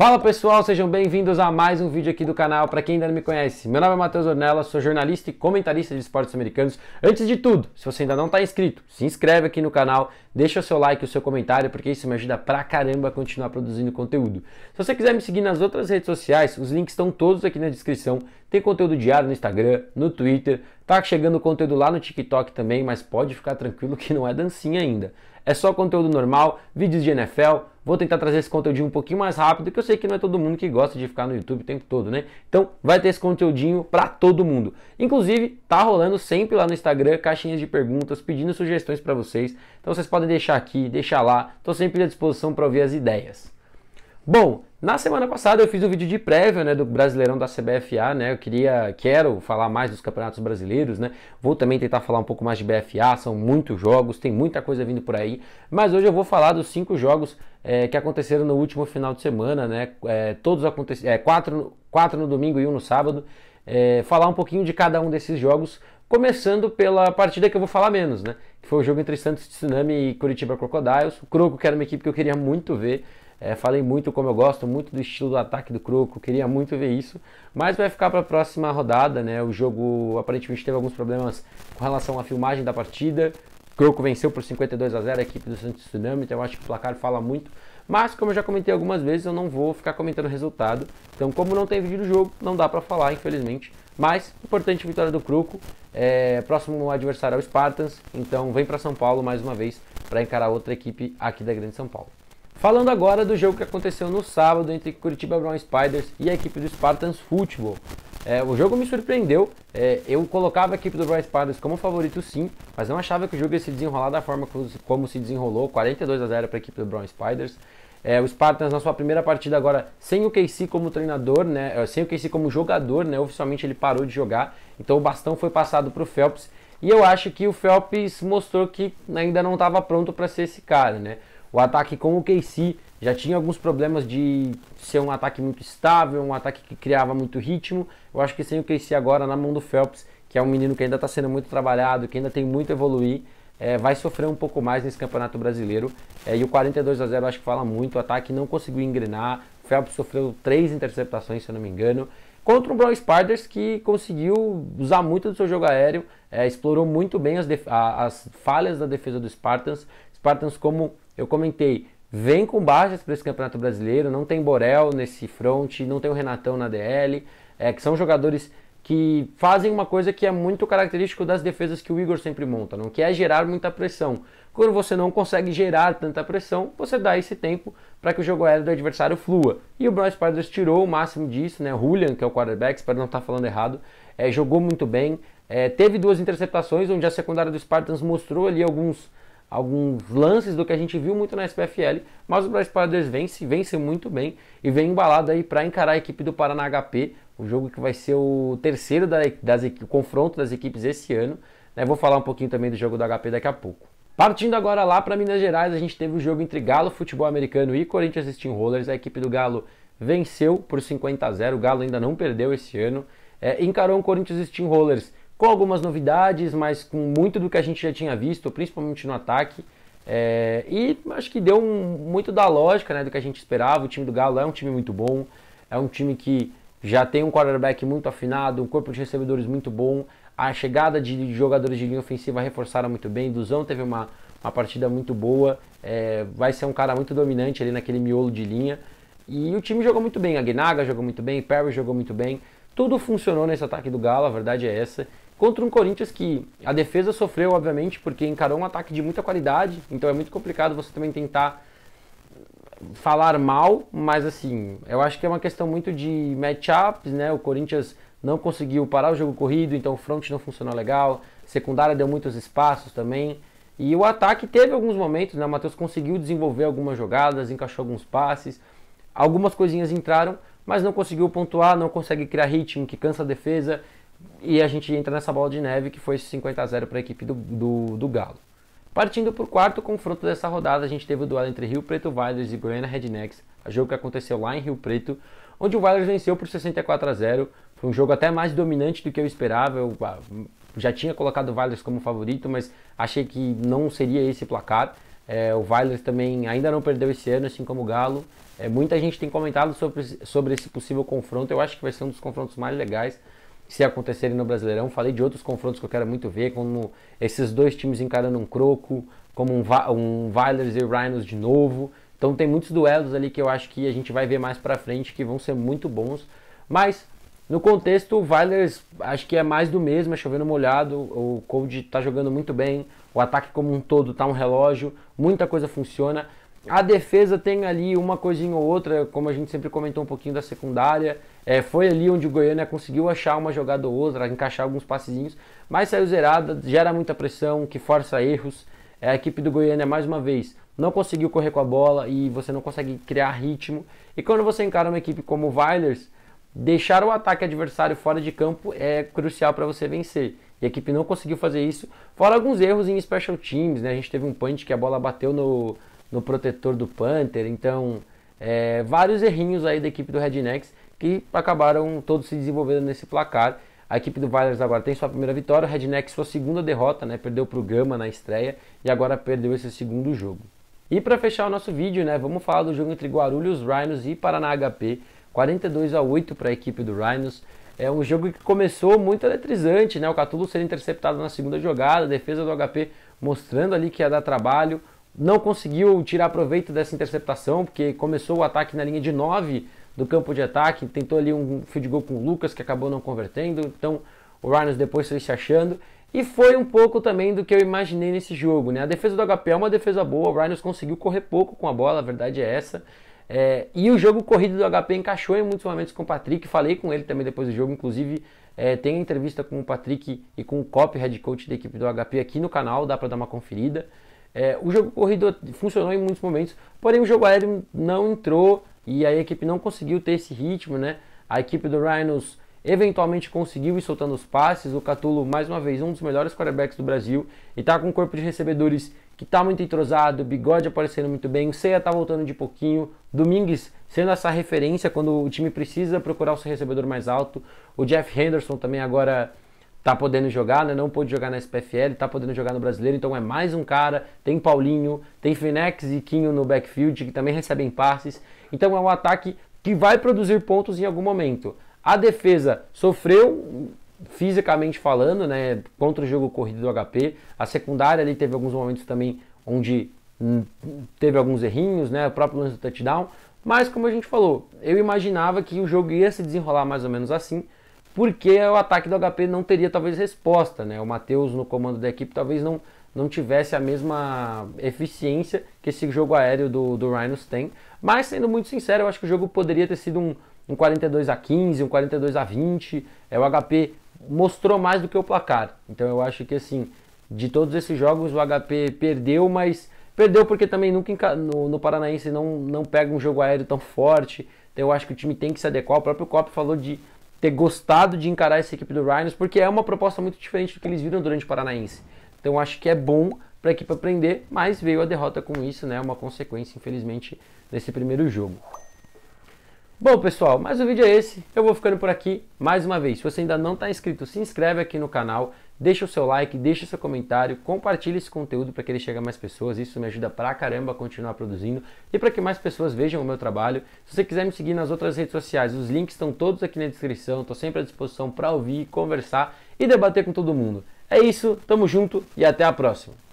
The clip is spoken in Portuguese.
Fala pessoal, sejam bem-vindos a mais um vídeo aqui do canal. Para quem ainda não me conhece, meu nome é Matheus Ornella, sou jornalista e comentarista de esportes americanos. Antes de tudo, se você ainda não está inscrito, se inscreve aqui no canal, deixa o seu like, o seu comentário, porque isso me ajuda pra caramba a continuar produzindo conteúdo. Se você quiser me seguir nas outras redes sociais, os links estão todos aqui na descrição. Tem conteúdo diário no Instagram, no Twitter, Tá chegando conteúdo lá no TikTok também, mas pode ficar tranquilo que não é dancinha ainda. É só conteúdo normal, vídeos de NFL. Vou tentar trazer esse conteúdo um pouquinho mais rápido, que eu sei que não é todo mundo que gosta de ficar no YouTube o tempo todo, né? Então vai ter esse conteúdinho para todo mundo. Inclusive, tá rolando sempre lá no Instagram caixinhas de perguntas, pedindo sugestões para vocês. Então vocês podem deixar aqui, deixar lá. Tô sempre à disposição para ouvir as ideias. Bom, na semana passada eu fiz o um vídeo de prévia né, do Brasileirão da CBFA, né? Eu queria, quero falar mais dos campeonatos brasileiros, né? Vou também tentar falar um pouco mais de BFA, são muitos jogos, tem muita coisa vindo por aí. Mas hoje eu vou falar dos cinco jogos é, que aconteceram no último final de semana, né? É, todos aconteceram, é, quatro, quatro no domingo e um no sábado. É, falar um pouquinho de cada um desses jogos, começando pela partida que eu vou falar menos, né? Que foi o jogo entre Santos Tsunami e Curitiba Crocodiles. O Croco, que era uma equipe que eu queria muito ver. É, falei muito como eu gosto muito do estilo do ataque do Croco, queria muito ver isso, mas vai ficar para a próxima rodada, né? O jogo aparentemente teve alguns problemas com relação à filmagem da partida. Croco venceu por 52 a 0 a equipe do Santos Tsunami, então eu acho que o placar fala muito. Mas como eu já comentei algumas vezes, eu não vou ficar comentando o resultado. Então, como não tem vídeo do jogo, não dá para falar, infelizmente. Mas importante vitória do Croco. É, próximo adversário é o Spartans, então vem para São Paulo mais uma vez para encarar outra equipe aqui da Grande São Paulo. Falando agora do jogo que aconteceu no sábado entre Curitiba Brown Spiders e a equipe do Spartans Futebol, É, o jogo me surpreendeu, é, eu colocava a equipe do Brown Spiders como favorito sim, mas não achava que o jogo ia se desenrolar da forma como se desenrolou, 42 a 0 para a equipe do Brown Spiders. É, o Spartans na sua primeira partida agora sem o Casey como treinador, né, é, sem o Casey como jogador, né, oficialmente ele parou de jogar, então o bastão foi passado para o Phelps e eu acho que o Phelps mostrou que ainda não estava pronto para ser esse cara, né. O ataque com o KC já tinha alguns problemas de ser um ataque muito estável, um ataque que criava muito ritmo. Eu acho que sem o KC agora na mão do Phelps, que é um menino que ainda está sendo muito trabalhado, que ainda tem muito a evoluir, é, vai sofrer um pouco mais nesse Campeonato Brasileiro. É, e o 42 a 0 acho que fala muito. O ataque não conseguiu engrenar. O Phelps sofreu três interceptações, se eu não me engano contra o Brown Spiders que conseguiu usar muito do seu jogo aéreo, é, explorou muito bem as, as falhas da defesa dos Spartans. Spartans, como eu comentei, vem com baixas para esse Campeonato Brasileiro, não tem Borel nesse front, não tem o Renatão na DL, é, que são jogadores que fazem uma coisa que é muito característico das defesas que o Igor sempre monta, não que é gerar muita pressão. Quando você não consegue gerar tanta pressão, você dá esse tempo para que o jogo aéreo do adversário flua. E o Bryce Spiders tirou o máximo disso, né? Julian, que é o quarterback, espero não estar tá falando errado, é, jogou muito bem. É, teve duas interceptações, onde a secundária do Spartans mostrou ali alguns alguns lances do que a gente viu muito na SPFL, mas o Braz Padres vence, vence muito bem e vem embalado aí para encarar a equipe do Paraná HP, o jogo que vai ser o terceiro da, das, o confronto das equipes esse ano. Né? Vou falar um pouquinho também do jogo do HP daqui a pouco. Partindo agora lá para Minas Gerais, a gente teve o um jogo entre Galo Futebol Americano e Corinthians Steamrollers. Rollers. A equipe do Galo venceu por 50 a 0. O Galo ainda não perdeu esse ano. É, encarou o um Corinthians Steamrollers. Rollers com algumas novidades, mas com muito do que a gente já tinha visto, principalmente no ataque. É, e acho que deu um, muito da lógica né, do que a gente esperava. O time do Galo é um time muito bom, é um time que já tem um quarterback muito afinado, um corpo de recebedores muito bom. A chegada de jogadores de linha ofensiva reforçaram muito bem. Duzão teve uma, uma partida muito boa, é, vai ser um cara muito dominante ali naquele miolo de linha. E o time jogou muito bem, a Guinaga jogou muito bem, Perry jogou muito bem. Tudo funcionou nesse ataque do Galo, a verdade é essa contra um Corinthians que a defesa sofreu, obviamente, porque encarou um ataque de muita qualidade, então é muito complicado você também tentar falar mal, mas assim, eu acho que é uma questão muito de matchups, né? O Corinthians não conseguiu parar o jogo corrido, então o front não funcionou legal, secundária deu muitos espaços também. E o ataque teve alguns momentos, né? O Matheus conseguiu desenvolver algumas jogadas, encaixou alguns passes, algumas coisinhas entraram, mas não conseguiu pontuar, não consegue criar ritmo que cansa a defesa. E a gente entra nessa bola de neve que foi 50 a 0 para a equipe do, do, do Galo. Partindo para o quarto confronto dessa rodada, a gente teve o duelo entre Rio Preto Wilders e Goiânia Rednecks, jogo que aconteceu lá em Rio Preto, onde o Wilders venceu por 64 a 0. Foi um jogo até mais dominante do que eu esperava. Eu ah, já tinha colocado o Wilders como favorito, mas achei que não seria esse placar. É, o Wilders também ainda não perdeu esse ano, assim como o Galo. É, muita gente tem comentado sobre, sobre esse possível confronto. Eu acho que vai ser um dos confrontos mais legais se acontecerem no Brasileirão. Falei de outros confrontos que eu quero muito ver, como esses dois times encarando um croco, como um, um Vilers e Rhinos de novo. Então tem muitos duelos ali que eu acho que a gente vai ver mais pra frente que vão ser muito bons. Mas no contexto, o Vilers acho que é mais do mesmo, é chovendo molhado, o Cold tá jogando muito bem, o ataque como um todo tá um relógio, muita coisa funciona. A defesa tem ali uma coisinha ou outra, como a gente sempre comentou um pouquinho da secundária, é, foi ali onde o Goiânia conseguiu achar uma jogada ou outra, encaixar alguns passezinhos, mas saiu zerada, gera muita pressão, que força erros. É, a equipe do Goiânia, mais uma vez, não conseguiu correr com a bola e você não consegue criar ritmo. E quando você encara uma equipe como o Vilers, deixar o ataque adversário fora de campo é crucial para você vencer. E a equipe não conseguiu fazer isso, fora alguns erros em special teams, né? A gente teve um punch que a bola bateu no, no protetor do Panther, então é, vários errinhos aí da equipe do Rednecks que acabaram todos se desenvolvendo nesse placar. A equipe do Villers agora tem sua primeira vitória, o Redneck sua segunda derrota, né? Perdeu para o Gama na estreia e agora perdeu esse segundo jogo. E para fechar o nosso vídeo, né? Vamos falar do jogo entre Guarulhos, Rhinos e Paraná HP. 42 a 8 para a equipe do Rhinos. É um jogo que começou muito eletrizante, né? O Catulo sendo interceptado na segunda jogada, a defesa do HP mostrando ali que ia dar trabalho. Não conseguiu tirar proveito dessa interceptação, porque começou o ataque na linha de 9 do campo de ataque, tentou ali um field goal com o Lucas que acabou não convertendo, então o Rhinos depois foi se achando. E foi um pouco também do que eu imaginei nesse jogo, né? A defesa do HP é uma defesa boa, o Rhinos conseguiu correr pouco com a bola, a verdade é essa. É, e o jogo corrido do HP encaixou em muitos momentos com o Patrick, falei com ele também depois do jogo, inclusive é, tem entrevista com o Patrick e com o Cop, head coach da equipe do HP aqui no canal, dá para dar uma conferida. É, o jogo corrido funcionou em muitos momentos, porém o jogo aéreo não entrou, e a equipe não conseguiu ter esse ritmo, né? A equipe do Rhinos eventualmente conseguiu ir soltando os passes. O Catulo, mais uma vez, um dos melhores quarterbacks do Brasil e tá com um corpo de recebedores que tá muito entrosado, Bigode aparecendo muito bem, o Ceia tá voltando de pouquinho, Domingues sendo essa referência quando o time precisa procurar o seu recebedor mais alto. O Jeff Henderson também agora tá podendo jogar, né? Não pôde jogar na SPFL, tá podendo jogar no Brasileiro, então é mais um cara. Tem Paulinho, tem Finex e Quinho no backfield que também recebem passes. Então é um ataque que vai produzir pontos em algum momento. A defesa sofreu fisicamente falando, né, contra o jogo corrido do HP. A secundária ali teve alguns momentos também onde hum, teve alguns errinhos, né, o próprio lance do touchdown, mas como a gente falou, eu imaginava que o jogo ia se desenrolar mais ou menos assim, porque o ataque do HP não teria talvez resposta, né? O Matheus no comando da equipe talvez não não tivesse a mesma eficiência que esse jogo aéreo do, do Rhinos tem. Mas, sendo muito sincero, eu acho que o jogo poderia ter sido um, um 42 a 15, um 42 a 20. É, o HP mostrou mais do que o placar. Então, eu acho que, assim, de todos esses jogos, o HP perdeu, mas perdeu porque também nunca no, no Paranaense não, não pega um jogo aéreo tão forte. Então, eu acho que o time tem que se adequar. O próprio Cop falou de ter gostado de encarar essa equipe do Rhinos, porque é uma proposta muito diferente do que eles viram durante o Paranaense. Então acho que é bom para a equipe aprender, mas veio a derrota com isso, né? Uma consequência, infelizmente, desse primeiro jogo. Bom, pessoal, mais um vídeo é esse. Eu vou ficando por aqui mais uma vez. Se você ainda não está inscrito, se inscreve aqui no canal, deixa o seu like, deixa o seu comentário, compartilha esse conteúdo para que ele chegue a mais pessoas. Isso me ajuda pra caramba a continuar produzindo e para que mais pessoas vejam o meu trabalho. Se você quiser me seguir nas outras redes sociais, os links estão todos aqui na descrição. Estou sempre à disposição para ouvir, conversar e debater com todo mundo. É isso, tamo junto e até a próxima.